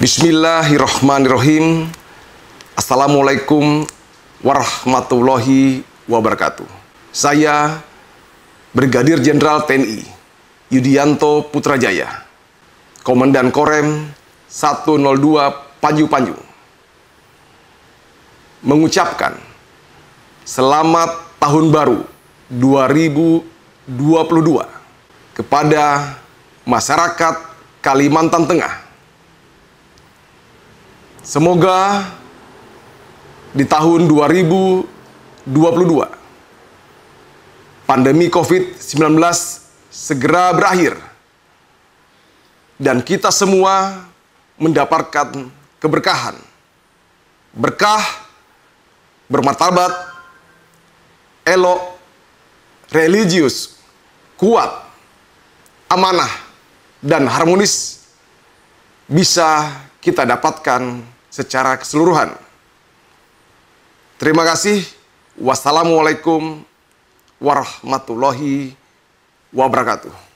Bismillahirrahmanirrahim. Assalamualaikum warahmatullahi wabarakatuh. Saya Brigadir Jenderal TNI Yudianto Putrajaya, Komandan Korem 102 Panju Panju. Mengucapkan selamat tahun baru 2022 kepada masyarakat Kalimantan Tengah Semoga di tahun 2022 pandemi COVID-19 segera berakhir dan kita semua mendapatkan keberkahan. Berkah, bermartabat, elok, religius, kuat, amanah, dan harmonis bisa kita dapatkan secara keseluruhan. Terima kasih. Wassalamualaikum warahmatullahi wabarakatuh.